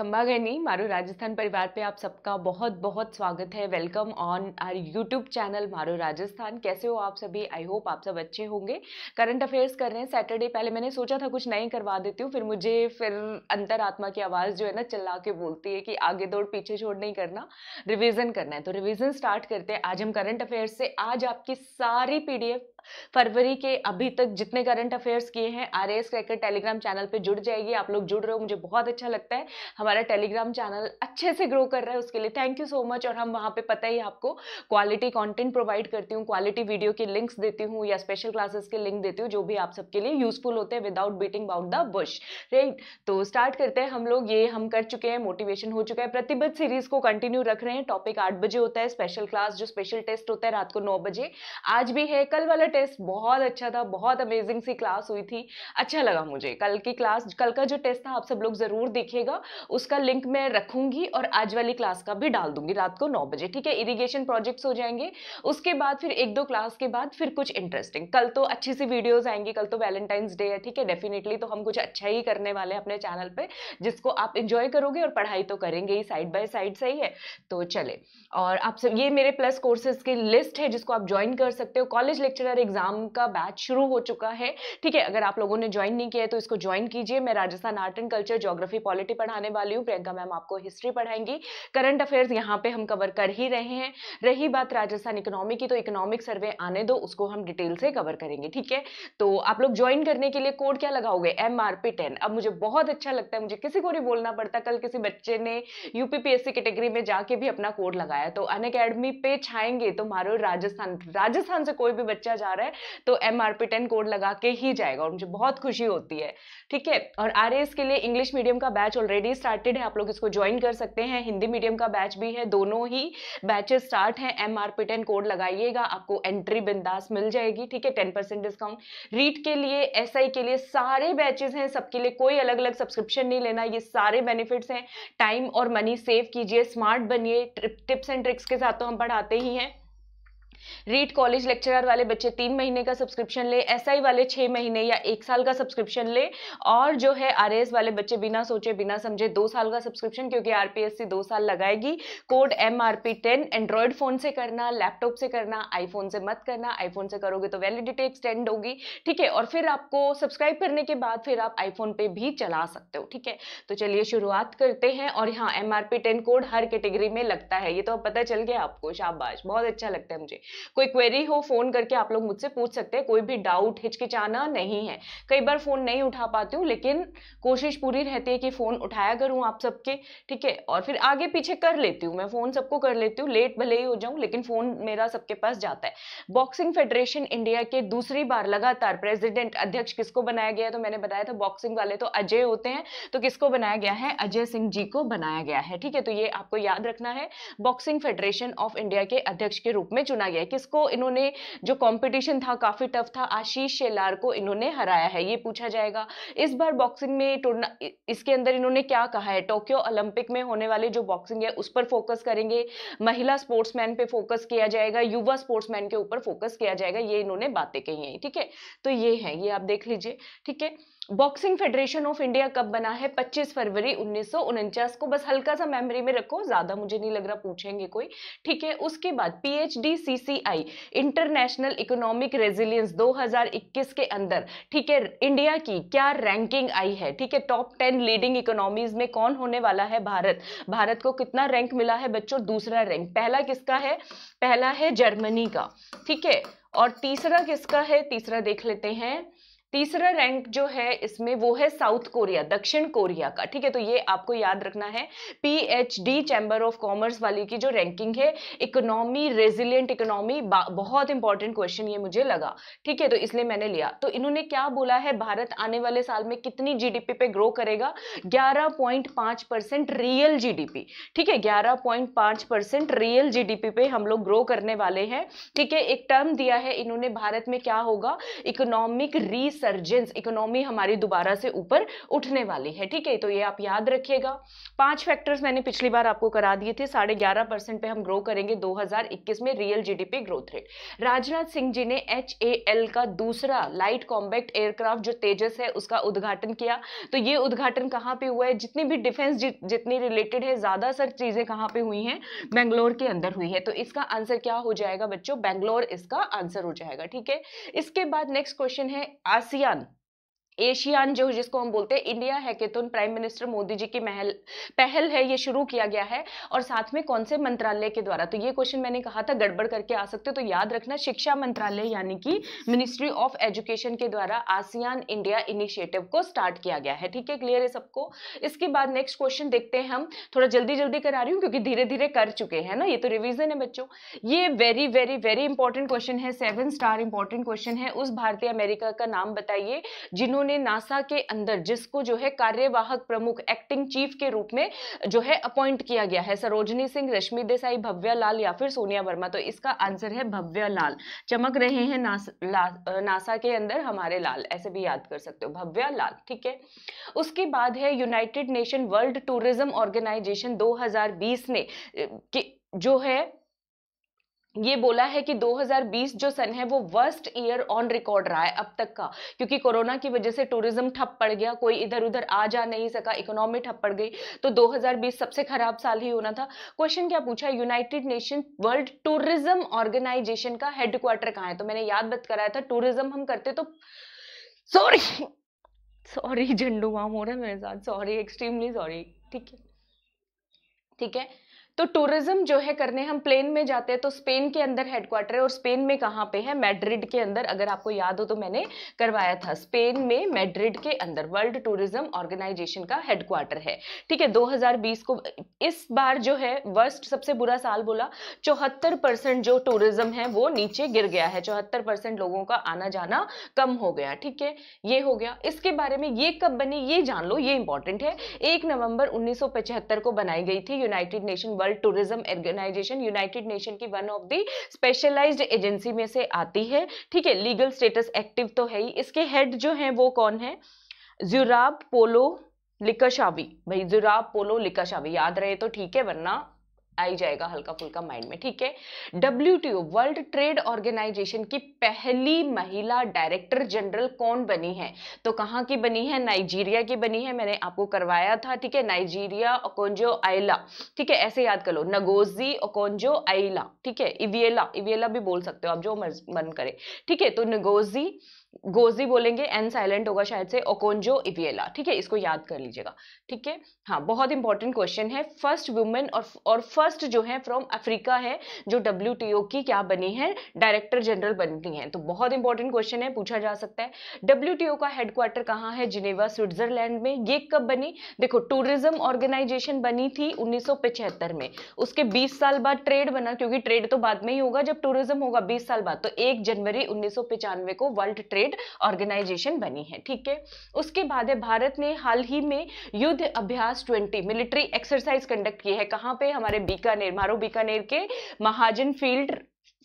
खम्बागरनी मारू राजस्थान परिवार पे आप सबका बहुत बहुत स्वागत है welcome on our YouTube channel Maru Rajasthan कैसे हो आप सभी आई होप आप सब अच्छे होंगे करंट अफेयर्स कर रहे हैं सैटरडे पहले मैंने सोचा था कुछ नए करवा देती हूँ फिर मुझे फिर अंतरात्मा की आवाज़ जो है ना चिल्ला के बोलती है कि आगे दौड़ पीछे छोड़ नहीं करना रिविज़न करना है तो रिविज़न स्टार्ट करते हैं आज हम करंट अफेयर्स से आज आपकी सारी पी फरवरी के अभी तक जितने करंट अफेयर्स किए हैं R S cracker Telegram channel पे जुड़ जाएगी आप लोग जुड़ रहे हो मुझे बहुत अच्छा लगता है हमारा टेलीग्राम चैनल अच्छे से ग्रो कर रहा है उसके लिए थैंक यू सो मच और हम वहाँ पर पता ही आपको क्वालिटी कॉन्टेंट प्रोवाइड करती हूँ क्वालिटी वीडियो के लिंक्स देती हूँ या स्पेशल क्लासेस के लिंक देती हूँ जो भी आप सबके लिए यूजफुल होते हैं without beating about the bush right तो स्टार्ट करते हैं हम लोग ये हम कर चुके हैं मोटिवेशन हो चुका है प्रतिबद्ध सीरीज को कंटिन्यू रख रहे हैं टॉपिक आठ बजे होता है स्पेशल क्लास जो स्पेशल टेस्ट होता है रात को नौ बजे आज भी है कल वाला टेस्ट टेस्ट बहुत अच्छा था बहुत अमेजिंग सी क्लास हुई थी अच्छा लगा मुझे कल की क्लास कल का जो टेस्ट था आप सब लोग ज़रूर देखेगा उसका लिंक मैं रखूंगी और आज वाली क्लास का भी डाल दूंगी रात को नौ बजे ठीक है इरीगेशन प्रोजेक्ट्स हो जाएंगे उसके बाद फिर एक दो क्लास के बाद फिर कुछ इंटरेस्टिंग कल तो अच्छी सी वीडियोज़ आएंगी कल तो वैलेंटाइंस डे है ठीक है डेफिनेटली तो हम कुछ अच्छा ही करने वाले हैं अपने चैनल पर जिसको आप इंजॉय करोगे और पढ़ाई तो करेंगे ही साइड बाय साइड सही है तो चले और आप सब ये मेरे प्लस कोर्सेज की लिस्ट है जिसको आप ज्वाइन कर सकते हो कॉलेज लेक्चरर एग्जाम का बैच शुरू हो चुका है ठीक है अगर आप लोगों ने ज्वाइन नहीं किया है तो इसको ज्वाइन कीजिए मैं Rajasthan art and culture geography polity पढ़ाने वाली हूँ प्रियंका मैम आपको हिस्ट्री पढ़ाएंगी करंट अफेयर्स यहाँ पे हम कवर कर ही रहे हैं रही बात राजस्थान इकोनॉमी की तो इकोनॉमिक सर्वे आने दो उसको हम डिटेल से कवर करेंगे ठीक है तो आप लोग ज्वाइन करने के लिए कोड क्या लगाओगे एम आर पी टेन अब मुझे बहुत अच्छा लगता है मुझे किसी को नहीं बोलना पड़ता कल किसी बच्चे ने यूपीपीएससी कैटेगरी में जाके भी अपना कोड लगाया तो अन पे छाएंगे तो मारो राजस्थान राजस्थान से कोई भी बच्चा जा आ रहा है तो M R P ten code लगा के ही जाएगा और मुझे बहुत खुशी होती है ठीक है और आर एस के लिए इंग्लिश मीडियम का बैच ऑलरेडी स्टार्टेड है आप लोग इसको ज्वाइन कर सकते हैं हिंदी मीडियम का बैच भी है दोनों ही बैचेस स्टार्ट हैं M R P ten code लगाइएगा आपको एंट्री बिंदास मिल जाएगी ठीक है टेन परसेंट डिस्काउंट रीट के लिए एस SI के लिए सारे बैचेस हैं सबके लिए कोई अलग अलग सब्सक्रिप्शन नहीं लेना ये सारे बेनिफिट्स हैं टाइम और मनी सेव कीजिए स्मार्ट बनिए टिप्स एंड ट्रिक्स के साथ तो हम पढ़ाते ही हैं रीट कॉलेज लेक्चरर वाले बच्चे तीन महीने का सब्सक्रिप्शन ले एसआई वाले छः महीने या एक साल का सब्सक्रिप्शन ले और जो है आरएएस वाले बच्चे बिना सोचे बिना समझे दो साल का सब्सक्रिप्शन क्योंकि आरपीएससी दो साल लगाएगी code M R P ten android phone से करना लैपटॉप से करना आईफोन से मत करना आईफोन से करोगे तो वैलिडिटी एक्सटेंड होगी ठीक है और फिर आपको सब्सक्राइब करने के बाद फिर आप आईफोन पे भी चला सकते हो ठीक है तो चलिए शुरुआत करते हैं और हाँ M R P ten code हर कैटेगरी में लगता है ये तो पता चल गया आपको शाबाश बहुत अच्छा लगता है मुझे कोई क्वेरी हो फ़ोन करके आप लोग मुझसे पूछ सकते हैं कोई भी डाउट हिचकिचाना नहीं है कई बार फ़ोन नहीं उठा पाती हूँ लेकिन कोशिश पूरी रहती है कि फ़ोन उठाया करूँ आप सबके ठीक है और फिर आगे पीछे कर लेती हूँ मैं फ़ोन सबको कर लेती हूँ लेट भले ही हो जाऊँ लेकिन फ़ोन मेरा सबके पास जाता है बॉक्सिंग फेडरेशन इंडिया के दूसरी बार लगातार प्रेसिडेंट अध्यक्ष किसको बनाया गया तो मैंने बताया था बॉक्सिंग वाले तो अजय होते हैं तो किसको बनाया गया है अजय सिंह जी को बनाया गया है ठीक है तो ये आपको याद रखना है बॉक्सिंग फेडरेशन ऑफ इंडिया के अध्यक्ष के रूप में चुना गया है किसको इन्होंने जो कंपटीशन था काफ़ी टफ था आशीष शेलार को इन्होंने हराया है ये पूछा जाएगा इस बार बॉक्सिंग में टूर्ना इसके अंदर इन्होंने क्या कहा है टोक्यो ओलंपिक में होने वाले जो बॉक्सिंग है उस पर फोकस करेंगे महिला स्पोर्ट्समैन पे फोकस किया जाएगा युवा स्पोर्ट्समैन के ऊपर फोकस किया जाएगा ये इन्होंने बातें कही हैं ठीक है तो ये है ये आप देख लीजिए ठीक है बॉक्सिंग फेडरेशन ऑफ इंडिया कब बना है 25 फरवरी उन्नीस को बस हल्का सा मेमोरी में रखो ज़्यादा मुझे नहीं लग रहा पूछेंगे कोई ठीक है उसके बाद C I international economic resilience 2021 के अंदर ठीक है इंडिया की क्या रैंकिंग आई है ठीक है टॉप टेन लीडिंग इकोनॉमीज में कौन होने वाला है भारत भारत को कितना रैंक मिला है बच्चों दूसरा रैंक पहला किसका है पहला है जर्मनी का ठीक है और तीसरा किसका है तीसरा देख लेते हैं तीसरा रैंक जो है इसमें वो है साउथ कोरिया दक्षिण कोरिया का ठीक है तो ये आपको याद रखना है पीएचडी चैंबर ऑफ कॉमर्स वाली की जो रैंकिंग है इकोनॉमी रेजिलियंट इकोनॉमी बहुत इंपॉर्टेंट क्वेश्चन ये मुझे लगा ठीक है तो इसलिए मैंने लिया तो इन्होंने क्या बोला है भारत आने वाले साल में कितनी जी पे ग्रो करेगा ग्यारह परसेंट रियल जी ठीक है ग्यारह परसेंट रियल जी पे हम लोग ग्रो करने वाले हैं ठीक है एक टर्म दिया है इन्होंने भारत में क्या होगा इकोनॉमिक रीस रिसर्जेंस इकोनॉमी हमारी दोबारा से ऊपर उठने वाली है ठीक है तो ये आप याद रखिएगा पांच फैक्टर्स मैंने पिछली बार आपको करा दिए थे साढ़े ग्यारह परसेंट पे हम ग्रो करेंगे 2021 में real GDP growth rate Rajnath Singh ji ने एच का दूसरा लाइट कॉम्बैक्ट एयरक्राफ्ट जो तेजस है उसका उद्घाटन किया तो ये उद्घाटन कहाँ पे हुआ है जितनी भी डिफेंस जि, जितनी रिलेटेड है ज़्यादा सर चीज़ें कहाँ पे हुई हैं बेंगलोर के अंदर हुई है तो इसका आंसर क्या हो जाएगा बच्चों बेंगलोर इसका आंसर हो जाएगा ठीक है इसके बाद नेक्स्ट क्वेश्चन है आज kasihan एशियान जो जिसको हम बोलते हैं India hackathon prime minister Modi ji की महल पहल है ये शुरू किया गया है और साथ में कौन से मंत्रालय के द्वारा तो ये क्वेश्चन मैंने कहा था गड़बड़ करके आ सकते तो याद रखना शिक्षा मंत्रालय यानी कि मिनिस्ट्री ऑफ एजुकेशन के द्वारा आसियान इंडिया इनिशिएटिव को स्टार्ट किया गया है ठीक है क्लियर है सबको इसके बाद नेक्स्ट क्वेश्चन देखते हैं हम थोड़ा जल्दी जल्दी करा रही हूँ क्योंकि धीरे धीरे कर चुके हैं ना ये तो रिविजन है बच्चों ये very very very important question है सेवन स्टार इंपॉर्टेंट क्वेश्चन है उस भारतीय अमेरिका का नाम बताइए जिन्होंने उन्होंने नासा के अंदर जिसको जो है कार्यवाहक प्रमुख एक्टिंग चीफ के रूप में जो है अपॉइंट किया गया है सरोजनी सिंह रश्मि देसाई भव्या लाल या फिर सोनिया वर्मा तो इसका आंसर है भव्या लाल चमक रहे हैं नास, नासा के अंदर हमारे लाल ऐसे भी याद कर सकते हो भव्या लाल ठीक है उसके बाद है United Nation World Tourism Organisation दो ने जो है ये बोला है कि 2020 जो सन है वो वर्स्ट ईयर ऑन रिकॉर्ड रहा है अब तक का क्योंकि कोरोना की वजह से टूरिज्म ठप पड़ गया कोई इधर उधर आ जा नहीं सका इकोनॉमी ठप पड़ गई तो 2020 सबसे खराब साल ही होना था क्वेश्चन क्या पूछा United Nation World Tourism Organisation का हेडक्वार्टर कहाँ है तो मैंने याद बत कराया था टूरिज्म हम करते तो सॉरी सॉरी झंडू हो रहा है मेरे साथ सॉरी एक्सट्रीमली सॉरी ठीक है ठीक है तो टूरिज्म जो है करने हम प्लेन में जाते हैं तो स्पेन के अंदर हेडक्वार्टर है और स्पेन में कहाँ पे है मैड्रिड के अंदर अगर आपको याद हो तो मैंने करवाया था स्पेन में मैड्रिड के अंदर वर्ल्ड टूरिज्म ऑर्गेनाइजेशन का हेडक्वार्टर है ठीक है 2020 को इस बार जो है वर्स्ट सबसे बुरा साल बोला चौहत्तर परसेंट जो टूरिज्म है वो नीचे गिर गया है चौहत्तर परसेंट लोगों का आना जाना कम हो गया ठीक है ये हो गया इसके बारे में ये कब बनी ये जान लो ये इंपॉर्टेंट है एक नवंबर उन्नीस को बनाई गई थी United Nation World World Tourism Organisation United Nation की one of the specialised agency में से आती है ठीक है लीगल स्टेटस एक्टिव तो है ही इसके हेड जो हैं वो कौन है जुराब पोलो लिकाशावी भाई जुराब पोलो लिकाशावी याद रहे तो ठीक है वरना आ ही जाएगा हल्का फुल्का माइंड में ठीक है डब्ल्यू वर्ल्ड ट्रेड ऑर्गेनाइजेशन की पहली महिला डायरेक्टर जनरल कौन बनी है तो कहाँ की बनी है नाइजीरिया की बनी है मैंने आपको करवाया था ठीक है नाइजीरिया ओकोंजो आइला ठीक है ऐसे याद कर लो नगोजी ओकोंजो आइला ठीक है इवियला इवियला भी बोल सकते हो आप जो मन करे ठीक है तो नगोजी गोजी बोलेंगे एन साइलेंट होगा शायद से ओकोंजो इवियला ठीक है इसको याद कर लीजिएगा ठीक है हाँ बहुत इंपॉर्टेंट क्वेश्चन है फर्स्ट वुमेन और और फर्स्ट जो है फ्रॉम अफ्रीका है जो डब्ल्यू की क्या बनी है डायरेक्टर जनरल बनती हैं तो बहुत इंपॉर्टेंट क्वेश्चन है पूछा जा सकता है डब्ल्यू का हेडक्वार्टर कहाँ है जिनेवा स्विट्जरलैंड में ये कब बनी देखो टूरिज्म ऑर्गेनाइजेशन बनी थी उन्नीस में उसके बीस साल बाद ट्रेड बना क्योंकि ट्रेड तो बाद में ही होगा जब टूरिज्म होगा बीस साल बाद तो एक जनवरी उन्नीस को वर्ल्ड ट्रेड ट्रेड ऑर्गेनाइजेशन बनी है ठीक है उसके बाद है भारत ने हाल ही में युद्ध अभ्यास 20 मिलिट्री एक्सरसाइज कंडक्ट की है कहाँ पे हमारे बीकानेर मारो बीकानेर के महाजन फील्ड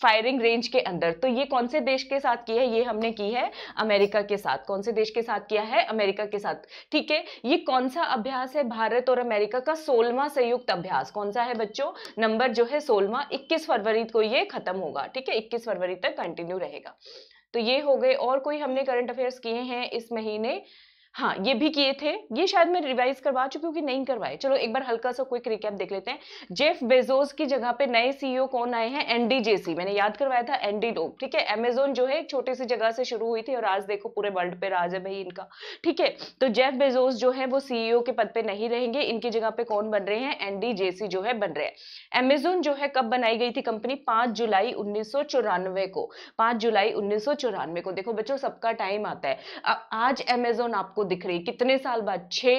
फायरिंग रेंज के अंदर तो ये कौन से देश के साथ की है ये हमने की है अमेरिका के साथ कौन से देश के साथ किया है अमेरिका के साथ ठीक है ये कौन सा अभ्यास है भारत और अमेरिका का सोलवा संयुक्त अभ्यास कौन सा है बच्चों नंबर जो है सोलवा 21 फरवरी को ये खत्म होगा ठीक है 21 फरवरी तक कंटिन्यू रहेगा तो ये हो गए और कोई हमने करंट अफेयर्स किए हैं इस महीने हाँ ये भी किए थे ये शायद मैं रिवाइज करवा चुकी हूँ कि नहीं करवाए चलो एक बार हल्का सा क्विक रिकैप देख लेते हैं जेफ बेजोस की जगह पे नए सीईओ कौन आए हैं एनडीजेसी मैंने याद करवाया था एनडी डोम ठीक है एमेजोन जो है एक छोटी सी जगह से शुरू हुई थी और आज देखो पूरे वर्ल्ड पे राज है भाई इनका ठीक है तो जेफ बेजोस जो है वो सीईओ के पद पर नहीं रहेंगे इनकी जगह पे कौन बन रहे हैं एनडीजेसी जो है बन रहे हैं अमेजोन जो है कब बनाई गई थी कंपनी पांच जुलाई उन्नीस को पांच जुलाई उन्नीस को देखो बच्चों सबका टाइम आता है आज अमेजोन आपको दिख रही कितने साल बाद छ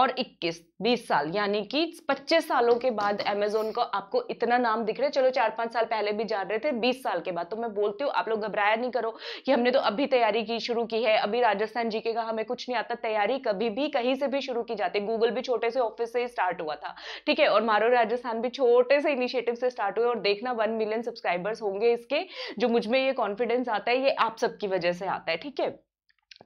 और इक्कीस बीस साल यानी कि पच्चीस सालों के बाद अमेजोन को आपको इतना नाम दिख रहा है चलो चार पांच साल पहले भी जान रहे थे बीस साल के बाद तो मैं बोलती हूँ आप लोग घबराया नहीं करो कि हमने तो अभी तैयारी की शुरू की है अभी राजस्थान जी के का हमें कुछ नहीं आता तैयारी कभी भी कहीं से भी शुरू की जाती गूगल भी छोटे से ऑफिस से ही स्टार्ट हुआ था ठीक है और मारो राजस्थान भी छोटे से इनिशिएटिव से स्टार्ट हुए और देखना वन मिलियन सब्सक्राइबर्स होंगे इसके जो मुझमें ये कॉन्फिडेंस आता है ये आप सबकी वजह से आता है ठीक है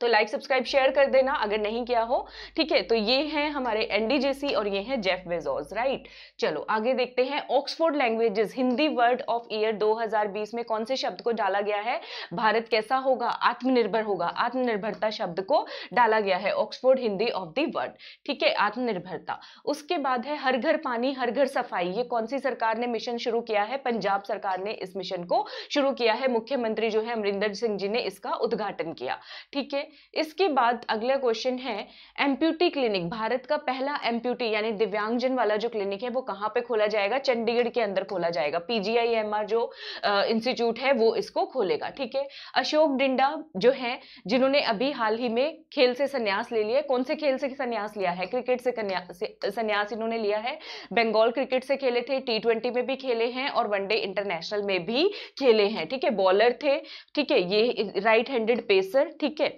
तो लाइक सब्सक्राइब शेयर कर देना अगर नहीं किया हो ठीक है तो ये हैं हमारे एनडीजेसी और ये हैं जेफ बेजोस राइट चलो आगे देखते हैं Oxford languages Hindi word of year 2020 में कौन से शब्द को डाला गया है भारत कैसा होगा आत्मनिर्भर होगा आत्मनिर्भरता शब्द को डाला गया है Oxford Hindi of the word ठीक है आत्मनिर्भरता उसके बाद है हर घर पानी हर घर सफाई ये कौन सी सरकार ने मिशन शुरू किया है पंजाब सरकार ने इस मिशन को शुरू किया है मुख्यमंत्री जो है अमरिंदर सिंह जी ने इसका उद्घाटन किया ठीक है इसके बाद अगला क्वेश्चन है एम्प्यूटी क्लिनिक भारत का पहला एम्प्यूटी यानी दिव्यांगजन वाला जो क्लिनिक है वो कहाँ पे खोला जाएगा चंडीगढ़ के अंदर खोला जाएगा पीजीआईएमआर जो इंस्टीट्यूट है वो इसको खोलेगा ठीक है अशोक डिंडा जो है जिन्होंने अभी हाल ही में खेल से संन्यास ले लिया कौन से खेल से संन्यास लिया है क्रिकेट से संन्यास इन्होंने लिया है बंगाल क्रिकेट से खेले थे टी में भी खेले हैं और वनडे इंटरनेशनल में भी खेले हैं ठीक है बॉलर थे ठीक है ये राइट हैंडेड पेसर ठीक है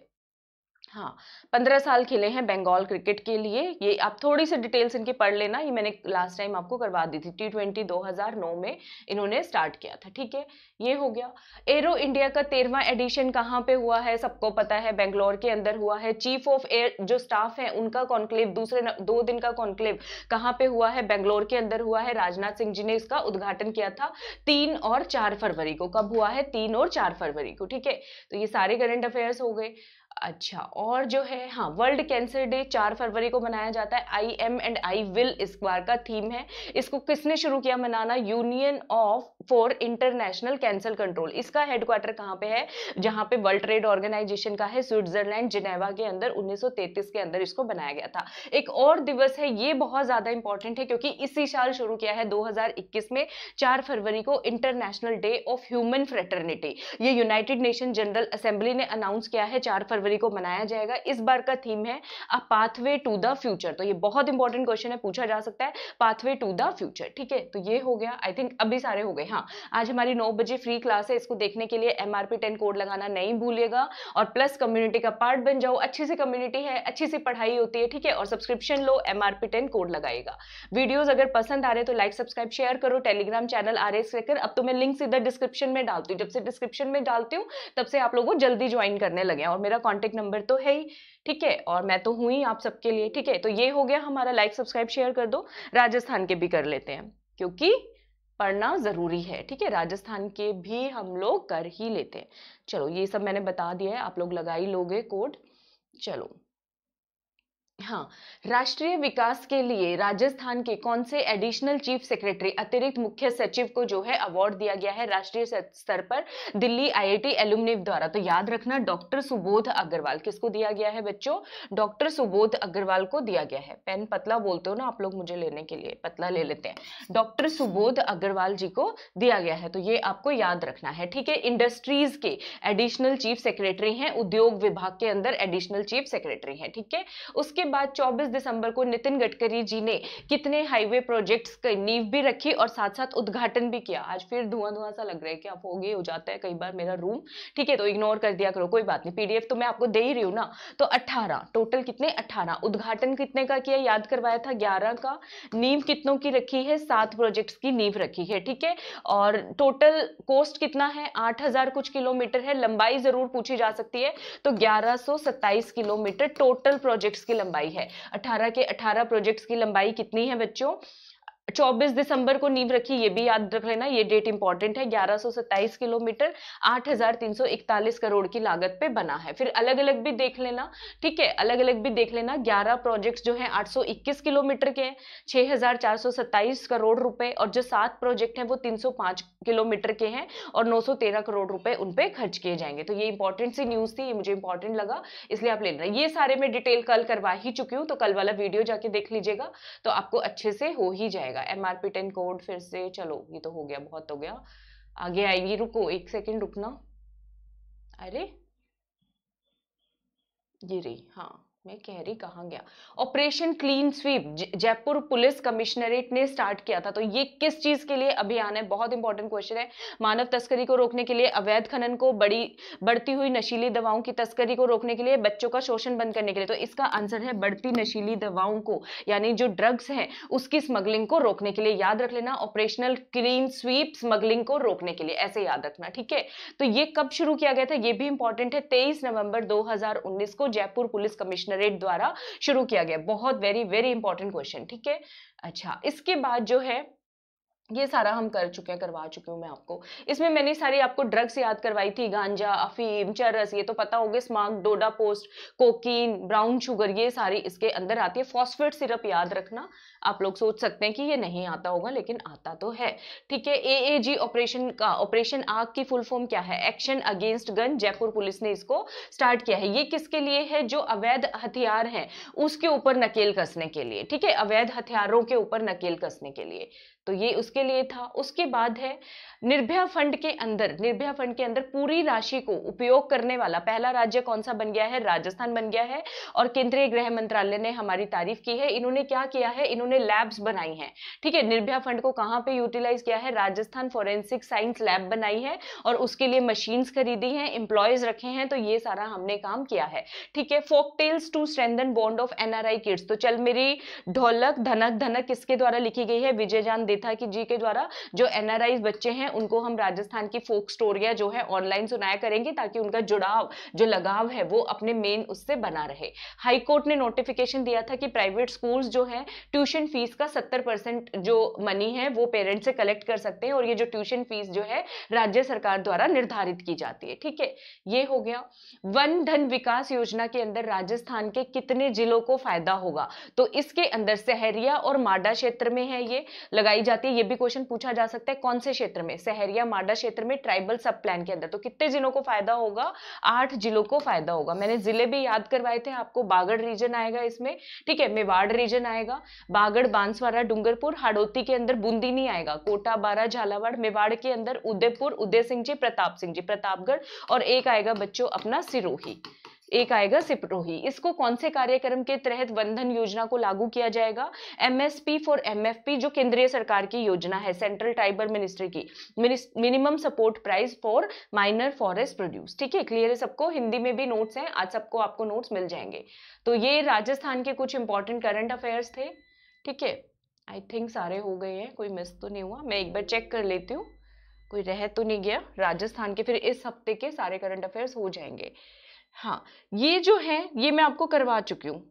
हाँ पंद्रह साल खेले हैं बंगाल क्रिकेट के लिए ये आप थोड़ी सी डिटेल्स इनके पढ़ लेना ये मैंने लास्ट टाइम आपको करवा दी थी टी ट्वेंटी दो हजार नौ में इन्होंने स्टार्ट किया था ठीक है ये हो गया एरो इंडिया का तेरहवा एडिशन कहाँ पे हुआ है सबको पता है बेंगलोर के अंदर हुआ है चीफ ऑफ एयर जो स्टाफ है उनका कॉन्क्लेव दूसरे न, दो दिन का कॉन्क्लेव कहाँ पे हुआ है बेंगलोर के अंदर हुआ है राजनाथ सिंह जी ने इसका उद्घाटन किया था तीन और चार फरवरी को कब हुआ है तीन और चार फरवरी को ठीक है तो ये सारे करंट अफेयर्स हो गए अच्छा और जो है हाँ वर्ल्ड कैंसर डे चार फरवरी को मनाया जाता है I am and I will इस बार का थीम है इसको किसने शुरू किया मनाना union of for international cancer control इसका हेडक्वार्टर कहाँ पे है जहाँ पे वर्ल्ड ट्रेड ऑर्गेनाइजेशन का है स्विट्जरलैंड जिनेवा के अंदर 1933 के अंदर इसको बनाया गया था एक और दिवस है ये बहुत ज़्यादा इंपॉर्टेंट है क्योंकि इसी साल शुरू किया है 2021 में चार फरवरी को international day of human fraternity ये यूनाइटेड नेशन जनरल असेंबली ने अनाउंस किया है चार फरवरी फरवरी को मनाया जाएगा इस बार का थीम है a pathway to the future तो ये बहुत इंपॉर्टेंट क्वेश्चन है पूछा जा सकता है पाथवे टू द फ्यूचर ठीक है तो ये हो गया आई थिंक अभी सारे हो गए हाँ आज हमारी नौ बजे फ्री क्लास है इसको देखने के लिए M R P ten code लगाना नहीं भूलिएगा और प्लस कम्युनिटी का पार्ट बन जाओ अच्छी सी कम्युनिटी है अच्छी सी पढ़ाई होती है ठीक है और सब्सक्रिप्शन लो M R P ten code लगाएगा वीडियोज अगर पसंद आ रहे तो लाइक सब्सक्राइब शेयर करो टेलीग्राम चैनल आर एस लेकर अब तो मैं लिंक सीधा डिस्क्रिप्शन में डालती हूँ जब से डिस्क्रिप्शन में डालती हूँ तब से आप लोगों को जल्दी ज्वाइन करने लगे और मेरा कॉन्टेक्ट नंबर तो है ही ठीक है और मैं तो हूँ ही आप सबके लिए ठीक है तो ये हो गया हमारा लाइक सब्सक्राइब शेयर कर दो राजस्थान के भी कर लेते हैं क्योंकि पढ़ना ज़रूरी है ठीक है राजस्थान के भी हम लोग कर ही लेते हैं चलो ये सब मैंने बता दिया है आप लोग लगा ही लोगे कोड चलो हाँ राष्ट्रीय विकास के लिए राजस्थान के कौन से एडिशनल चीफ सेक्रेटरी अतिरिक्त मुख्य सचिव को जो है अवार्ड दिया गया है राष्ट्रीय स्तर पर दिल्ली आईआईटी आई द्वारा तो याद रखना डॉक्टर सुबोध अग्रवाल किसको दिया गया है बच्चों डॉक्टर सुबोध अग्रवाल को दिया गया है पेन पतला बोलते हो ना आप लोग मुझे लेने के लिए पतला ले लेते हैं डॉक्टर सुबोध अग्रवाल जी को दिया गया है तो ये आपको याद रखना है ठीक है इंडस्ट्रीज के एडिशनल चीफ सेक्रेटरी हैं उद्योग विभाग के अंदर एडिशनल चीफ सेक्रेटरी हैं ठीक है उसके बाद 24 दिसंबर को नितिन गडकरी जी ने कितने हाईवे प्रोजेक्ट्स की नींव भी रखी और साथ साथ उद्घाटन भी किया आज फिर धुआं धुआं सा लग रहा है कि आप हो गए हो जाता है कई बार मेरा रूम ठीक है तो इग्नोर कर दिया करो कोई बात नहीं पीडीएफ तो मैं आपको दे ही रही हूँ ना तो अट्ठारह टोटल कितने अट्ठारह उद्घाटन कितने का किया याद करवाया था ग्यारह का नींव कितनों की रखी है सात प्रोजेक्ट्स की नींव रखी है ठीक है और टोटल कोस्ट कितना है आठ कुछ किलोमीटर है लंबाई जरूर पूछी जा सकती है तो ग्यारह किलोमीटर टोटल प्रोजेक्ट्स की लंबाई लंबाई है अठारह के अठारह प्रोजेक्ट्स की लंबाई कितनी है बच्चों चौबीस दिसंबर को नींव रखी ये भी याद रख लेना ये डेट इंपॉर्टेंट है ग्यारह किलोमीटर 8,341 करोड़ की लागत पे बना है फिर अलग अलग भी देख लेना ठीक है अलग अलग भी देख लेना 11 प्रोजेक्ट्स जो हैं 821 किलोमीटर के हैं 6,427 करोड़ रुपए और जो सात प्रोजेक्ट हैं वो 305 किलोमीटर के हैं और 913 करोड़ रुपए उन पर खर्च किए जाएंगे तो ये इंपॉर्टेंट सी न्यूज़ थी ये मुझे इंपॉर्टेंट लगा इसलिए आप ले लेना ये सारे मैं डिटेल कल करवा ही चुकी हूँ तो कल वाला वीडियो जाके देख लीजिएगा तो आपको अच्छे से हो ही जाएगा जाएगा M R P ten code फिर से चलो ये तो हो गया बहुत हो गया आगे आएगी रुको एक सेकेंड रुकना अरे ये रही हाँ में कैरी कहा गया operation clean sweep Jaipur police commissionerate ने स्टार्ट किया था तो ये किस चीज के लिए अभियान है बहुत इंपॉर्टेंट क्वेश्चन है मानव तस्करी को रोकने के लिए अवैध खनन को बड़ी बढ़ती हुई नशीली दवाओं की तस्करी को रोकने के लिए बच्चों का शोषण बंद करने के लिए तो इसका आंसर है बढ़ती नशीली दवाओं को यानी जो ड्रग्स है उसकी स्मगलिंग को रोकने के लिए याद रख लेना ऑपरेशनल क्लीन स्वीप स्मगलिंग को रोकने के लिए ऐसे याद रखना ठीक है तो ये कब शुरू किया गया था ये भी इंपॉर्टेंट है तेईस नवंबर दो को जयपुर पुलिस कमिश्नर जनरेट द्वारा शुरू किया गया बहुत वेरी वेरी इंपॉर्टेंट क्वेश्चन ठीक है अच्छा इसके बाद जो है ये सारा हम कर चुके हैं करवा चुकी हूँ मैं आपको इसमें मैंने सारी आपको ड्रग्स याद करवाई थी गांजा अफीम चरस ये तो पता होगा स्मार्क डोडा पोस्ट कोकीन ब्राउन शुगर ये सारी इसके अंदर आती है फॉस्फेट सिरप याद रखना आप लोग सोच सकते हैं कि ये नहीं आता होगा लेकिन आता तो है ठीक है एएजी ऑपरेशन का ऑपरेशन आग की फुल फॉर्म क्या है action against gun Jaipur police ने इसको स्टार्ट किया है ये किसके लिए है जो अवैध हथियार है उसके ऊपर नकेल कसने के लिए ठीक है अवैध हथियारों के ऊपर नकेल कसने के लिए तो ये उसके लिए था उसके बाद है निर्भया फंड के अंदर निर्भया फंड के अंदर पूरी राशि को उपयोग करने वाला पहला राज्य कौन सा बन गया है राजस्थान बन गया है और केंद्रीय गृह मंत्रालय ने हमारी तारीफ की है इन्होंने क्या किया है इन्होंने ने लैब्स बनाई हैं ठीक है निर्भया फंड को कहाँ पे यूटिलाइज किया है राजस्थान फोरेंसिक साइंस लैब बनाई है और उसके लिए मशीन्स खरीदी हैं इंप्लॉयज रखे हैं तो ये सारा हमने काम किया है ठीक है folk tales to strengthen bond of an kids तो चल मेरी ढोलक धनक धनक किसके द्वारा लिखी गई है विजय जान देथा की जी के द्वारा जो एन बच्चे हैं उनको हम राजस्थान की फोक स्टोरिया जो है ऑनलाइन सुनाया करेंगे ताकि उनका जुड़ाव जो लगाव है वो अपने मेन उससे बना रहे हाईकोर्ट ने नोटिफिकेशन दिया था कि प्राइवेट स्कूल्स जो है ट्यूशन ट्यूशन फीस का सत्तर परसेंट जो मनी है वो पेरेंट्स से कलेक्ट कर सकते हैं और ये जो ट्यूशन फीस जो है राज्य सरकार द्वारा निर्धारित की जाती है ठीक है ये हो गया वन धन विकास योजना के अंदर राजस्थान के कितने जिलों को फायदा होगा तो इसके अंदर सहरिया और माडा क्षेत्र में है ये लगाई जाती है ये भी क्वेश्चन पूछा जा सकता है कौन से क्षेत्र में सहरिया माडा क्षेत्र में ट्राइबल सब प्लान के अंदर तो कितने जिलों को फायदा होगा आठ जिलों को फायदा होगा मैंने जिले भी याद करवाए थे आपको बागड़ रीजन आएगा इसमें ठीक है मेवाड़ रीजन आएगा नागढ़ बांसवाड़ा डूंगरपुर हाड़ोती के अंदर बूंदी नहीं आएगा कोटा बारा झालावाड़ मेवाड़ के अंदर उदयपुर उदय सिंह जी प्रताप सिंह जी प्रतापगढ़ और एक आएगा बच्चों अपना सिरोही एक आएगा सिपरोही इसको कौन से कार्यक्रम के तहत बंधन योजना को लागू किया जाएगा एमएसपी फॉर एमएफपी जो केंद्रीय सरकार की योजना है सेंट्रल ट्राइबल मिनिस्ट्री की minimum support price for minor forest produce ठीक है क्लियर है सबको हिंदी में भी नोट्स हैं आज सबको आपको नोट्स मिल जाएंगे तो ये राजस्थान के कुछ इंपॉर्टेंट करंट अफेयर्स थे ठीक है आई थिंक सारे हो गए हैं कोई मिस तो नहीं हुआ मैं एक बार चेक कर लेती हूँ कोई रह तो नहीं गया राजस्थान के फिर इस हफ्ते के सारे करंट अफेयर्स हो जाएंगे हाँ ये जो है ये मैं आपको करवा चुकी हूँ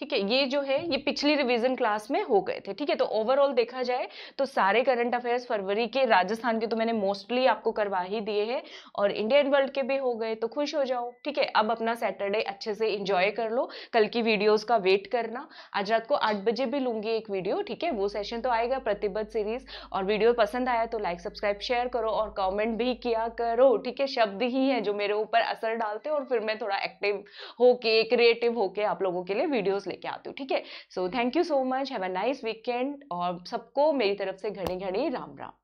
ठीक है ये जो है ये पिछली रिवीजन क्लास में हो गए थे ठीक है तो ओवरऑल देखा जाए तो सारे करंट अफेयर्स फरवरी के राजस्थान के तो मैंने मोस्टली आपको करवा ही दिए हैं और इंडियन वर्ल्ड के भी हो गए तो खुश हो जाओ ठीक है अब अपना सैटरडे अच्छे से इंजॉय कर लो कल की वीडियोज़ का वेट करना आज रात को आठ बजे भी लूंगी एक वीडियो ठीक है वो सेशन तो आएगा प्रतिबद्ध सीरीज और वीडियो पसंद आया तो लाइक सब्सक्राइब शेयर करो और कॉमेंट भी किया करो ठीक है शब्द ही है जो मेरे ऊपर असर डालते और फिर मैं थोड़ा एक्टिव होके क्रिएटिव होके आप लोगों के लिए वीडियोज़ लेके आती हूँ ठीक है so thank you so much have a nice weekend और सबको मेरी तरफ से घड़ी घड़ी राम राम